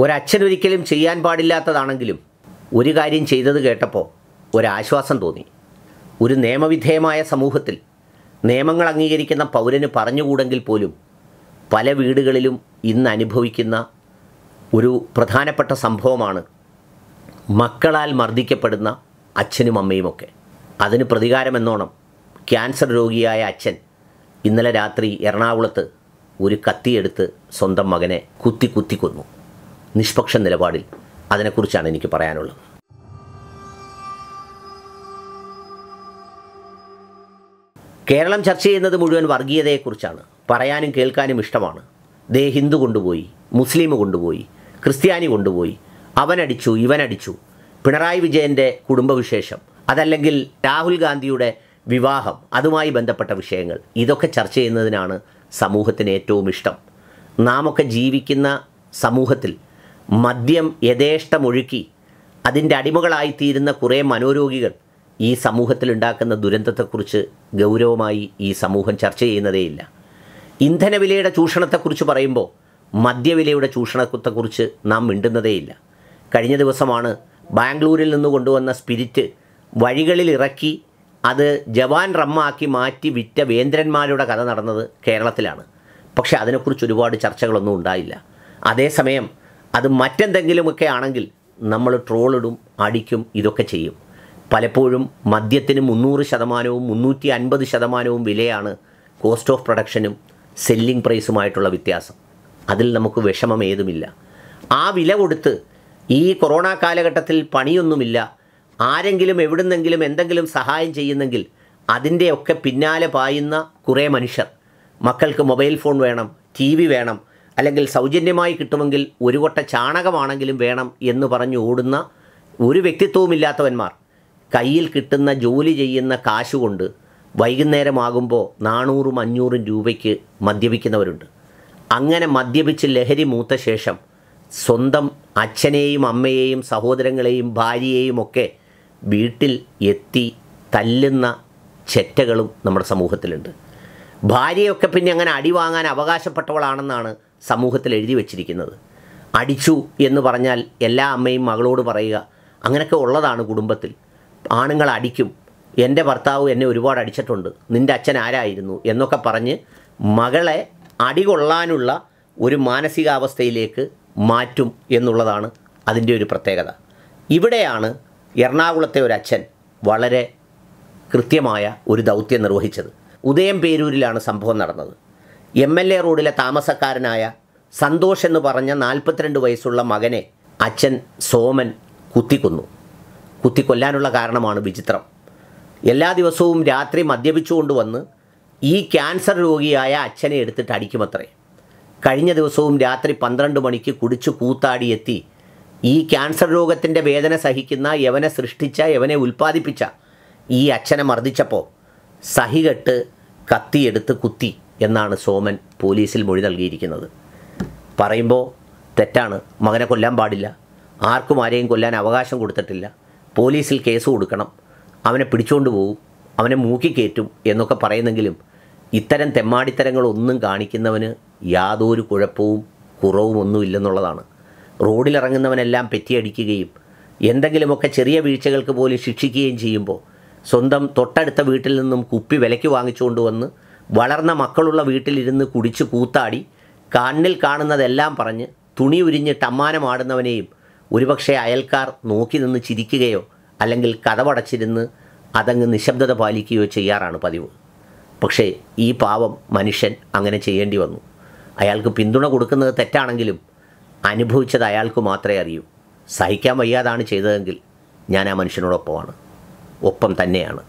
ഒരിക്കലും ചെയ്യാൻ പാടില്ലാത്തതാണെങ്കിലും ഒരു കാര്യം ചെയ്തത് കേട്ടപ്പോൾ ഒരാശ്വാസം തോന്നി ഒരു നിയമവിധേയമായ സമൂഹത്തിൽ നിയമങ്ങൾ അംഗീകരിക്കുന്ന പൗരന് പറഞ്ഞുകൂടെങ്കിൽ പോലും പല വീടുകളിലും ഇന്ന് അനുഭവിക്കുന്ന ഒരു പ്രധാനപ്പെട്ട സംഭവമാണ് മക്കളാൽ മർദ്ദിക്കപ്പെടുന്ന അച്ഛനും അമ്മയുമൊക്കെ അതിന് പ്രതികാരമെന്നോണം ക്യാൻസർ രോഗിയായ അച്ഛൻ ഇന്നലെ രാത്രി എറണാകുളത്ത് ഒരു കത്തിയെടുത്ത് സ്വന്തം മകനെ കുത്തി കുത്തി കൊന്നു നിഷ്പക്ഷ നിലപാടിൽ അതിനെക്കുറിച്ചാണ് എനിക്ക് പറയാനുള്ളത് കേരളം ചർച്ച ചെയ്യുന്നത് മുഴുവൻ വർഗീയതയെക്കുറിച്ചാണ് പറയാനും കേൾക്കാനും ഇഷ്ടമാണ് ദേ ഹിന്ദു കൊണ്ടുപോയി മുസ്ലിം കൊണ്ടുപോയി ക്രിസ്ത്യാനി കൊണ്ടുപോയി അവനടിച്ചു ഇവനടിച്ചു പിണറായി വിജയൻ്റെ കുടുംബവിശേഷം അതല്ലെങ്കിൽ രാഹുൽ ഗാന്ധിയുടെ വിവാഹം അതുമായി ബന്ധപ്പെട്ട വിഷയങ്ങൾ ഇതൊക്കെ ചർച്ച ചെയ്യുന്നതിനാണ് സമൂഹത്തിന് ഏറ്റവും ഇഷ്ടം നാമൊക്കെ ജീവിക്കുന്ന സമൂഹത്തിൽ മദ്യം യഥേഷ്ടമൊഴുക്കി അതിൻ്റെ അടിമകളായിത്തീരുന്ന കുറേ മനോരോഗികൾ ഈ സമൂഹത്തിലുണ്ടാക്കുന്ന ദുരന്തത്തെക്കുറിച്ച് ഗൗരവമായി ഈ സമൂഹം ചർച്ച ചെയ്യുന്നതേയില്ല ഇന്ധനവിലയുടെ ചൂഷണത്തെക്കുറിച്ച് പറയുമ്പോൾ മദ്യവിലയുടെ ചൂഷണത്തെക്കുറിച്ച് നാം മിണ്ടുന്നതേയില്ല കഴിഞ്ഞ ദിവസമാണ് ബാംഗ്ലൂരിൽ നിന്ന് കൊണ്ടുവന്ന സ്പിരിറ്റ് വഴികളിൽ ഇറക്കി അത് ജവാൻ റമ്മാക്കി മാറ്റി വിറ്റ വേന്ദ്രന്മാരുടെ കഥ നടന്നത് കേരളത്തിലാണ് പക്ഷെ അതിനെക്കുറിച്ച് ഒരുപാട് ചർച്ചകളൊന്നും ഉണ്ടായില്ല അതേസമയം അത് മറ്റെന്തെങ്കിലുമൊക്കെ ആണെങ്കിൽ നമ്മൾ ട്രോളിടും അടിക്കും ഇതൊക്കെ ചെയ്യും പലപ്പോഴും മദ്യത്തിന് മുന്നൂറ് ശതമാനവും മുന്നൂറ്റി അൻപത് ശതമാനവും വിലയാണ് കോസ്റ്റ് ഓഫ് പ്രൊഡക്ഷനും സെല്ലിംഗ് പ്രൈസുമായിട്ടുള്ള വ്യത്യാസം അതിൽ നമുക്ക് വിഷമം ഏതുമില്ല ആ വില കൊടുത്ത് ഈ കൊറോണ കാലഘട്ടത്തിൽ പണിയൊന്നുമില്ല ആരെങ്കിലും എവിടുന്നെങ്കിലും എന്തെങ്കിലും സഹായം ചെയ്യുന്നെങ്കിൽ അതിൻ്റെയൊക്കെ പിന്നാലെ പായുന്ന കുറേ മനുഷ്യർ മക്കൾക്ക് മൊബൈൽ ഫോൺ വേണം ടി വേണം അല്ലെങ്കിൽ സൗജന്യമായി കിട്ടുമെങ്കിൽ ഒരു കൊട്ട ചാണകമാണെങ്കിലും വേണം എന്ന് പറഞ്ഞു ഓടുന്ന ഒരു വ്യക്തിത്വവുമില്ലാത്തവന്മാർ കയ്യിൽ കിട്ടുന്ന ജോലി ചെയ്യുന്ന കാശുകൊണ്ട് വൈകുന്നേരമാകുമ്പോൾ നാനൂറും അഞ്ഞൂറും രൂപയ്ക്ക് മദ്യപിക്കുന്നവരുണ്ട് അങ്ങനെ മദ്യപിച്ച് ലഹരി മൂത്ത ശേഷം സ്വന്തം അച്ഛനെയും അമ്മയെയും സഹോദരങ്ങളെയും ഭാര്യയെയും ഒക്കെ വീട്ടിൽ എത്തി തല്ലുന്ന ചെറ്റകളും നമ്മുടെ സമൂഹത്തിലുണ്ട് ഭാര്യയൊക്കെ പിന്നെ അങ്ങനെ അടി വാങ്ങാൻ അവകാശപ്പെട്ടവളാണെന്നാണ് സമൂഹത്തിൽ എഴുതി വച്ചിരിക്കുന്നത് അടിച്ചു എന്ന് പറഞ്ഞാൽ എല്ലാ അമ്മയും മകളോട് പറയുക അങ്ങനെയൊക്കെ ഉള്ളതാണ് കുടുംബത്തിൽ ആണുങ്ങൾ അടിക്കും എൻ്റെ ഭർത്താവ് എന്നെ ഒരുപാട് അടിച്ചിട്ടുണ്ട് നിൻ്റെ അച്ഛൻ ആരായിരുന്നു എന്നൊക്കെ പറഞ്ഞ് മകളെ അടി കൊള്ളാനുള്ള ഒരു മാനസികാവസ്ഥയിലേക്ക് മാറ്റും എന്നുള്ളതാണ് അതിൻ്റെ ഒരു പ്രത്യേകത ഇവിടെയാണ് എറണാകുളത്തെ ഒരു അച്ഛൻ വളരെ കൃത്യമായ ഒരു ദൗത്യം നിർവഹിച്ചത് ഉദയം പേരൂരിലാണ് സംഭവം നടന്നത് എം എൽ എ റോഡിലെ താമസക്കാരനായ സന്തോഷ് എന്ന് പറഞ്ഞ നാൽപ്പത്തിരണ്ട് വയസ്സുള്ള മകനെ അച്ഛൻ സോമൻ കുത്തിക്കൊന്നു കുത്തിക്കൊല്ലാനുള്ള കാരണമാണ് വിചിത്രം എല്ലാ ദിവസവും രാത്രി മദ്യപിച്ചുകൊണ്ട് വന്ന് ഈ ക്യാൻസർ രോഗിയായ അച്ഛനെ എടുത്തിട്ട് അടിക്കുമത്രേ കഴിഞ്ഞ ദിവസവും രാത്രി പന്ത്രണ്ട് മണിക്ക് കുടിച്ചു കൂത്താടിയെത്തി ഈ ക്യാൻസർ രോഗത്തിൻ്റെ വേദന സഹിക്കുന്ന യവനെ സൃഷ്ടിച്ച യവനെ ഉൽപ്പാദിപ്പിച്ച ഈ അച്ഛനെ മർദ്ദിച്ചപ്പോൾ സഹികെട്ട് കത്തിയെടുത്ത് കുത്തി എന്നാണ് സോമൻ പോലീസിൽ മൊഴി നൽകിയിരിക്കുന്നത് പറയുമ്പോൾ തെറ്റാണ് മകനെ കൊല്ലാൻ പാടില്ല ആർക്കും ആരെയും കൊല്ലാൻ അവകാശം കൊടുത്തിട്ടില്ല പോലീസിൽ കേസ് കൊടുക്കണം അവനെ പിടിച്ചുകൊണ്ട് പോകും അവനെ മൂക്കിക്കേറ്റും എന്നൊക്കെ പറയുന്നെങ്കിലും ഇത്തരം തെമ്മാടിത്തരങ്ങളൊന്നും കാണിക്കുന്നവന് യാതൊരു കുഴപ്പവും കുറവും ഒന്നും ഇല്ലെന്നുള്ളതാണ് റോഡിലിറങ്ങുന്നവനെല്ലാം പെറ്റിയടിക്കുകയും എന്തെങ്കിലുമൊക്കെ ചെറിയ വീഴ്ചകൾക്ക് പോലും ശിക്ഷിക്കുകയും ചെയ്യുമ്പോൾ സ്വന്തം തൊട്ടടുത്ത വീട്ടിൽ നിന്നും കുപ്പി വിലയ്ക്ക് വാങ്ങിച്ചുകൊണ്ട് വന്ന് വളർന്ന മക്കളുള്ള വീട്ടിലിരുന്ന് കുടിച്ച് കൂത്താടി കണ്ണിൽ കാണുന്നതെല്ലാം പറഞ്ഞ് തുണി ഉരിഞ്ഞ് ടമ്മാനമാടുന്നവനെയും ഒരുപക്ഷെ അയൽക്കാർ നോക്കി നിന്ന് ചിരിക്കുകയോ അല്ലെങ്കിൽ കഥവടച്ചിരുന്ന് അതങ്ങ് നിശബ്ദത പാലിക്കുകയോ ചെയ്യാറാണ് പതിവ് പക്ഷേ ഈ പാവം മനുഷ്യൻ അങ്ങനെ ചെയ്യേണ്ടി വന്നു അയാൾക്ക് പിന്തുണ കൊടുക്കുന്നത് തെറ്റാണെങ്കിലും അനുഭവിച്ചത് അയാൾക്ക് മാത്രമേ അറിയൂ സഹിക്കാൻ വയ്യാതാണ് ചെയ്തതെങ്കിൽ ഞാൻ ആ മനുഷ്യനോടൊപ്പമാണ് ഒപ്പം തന്നെയാണ്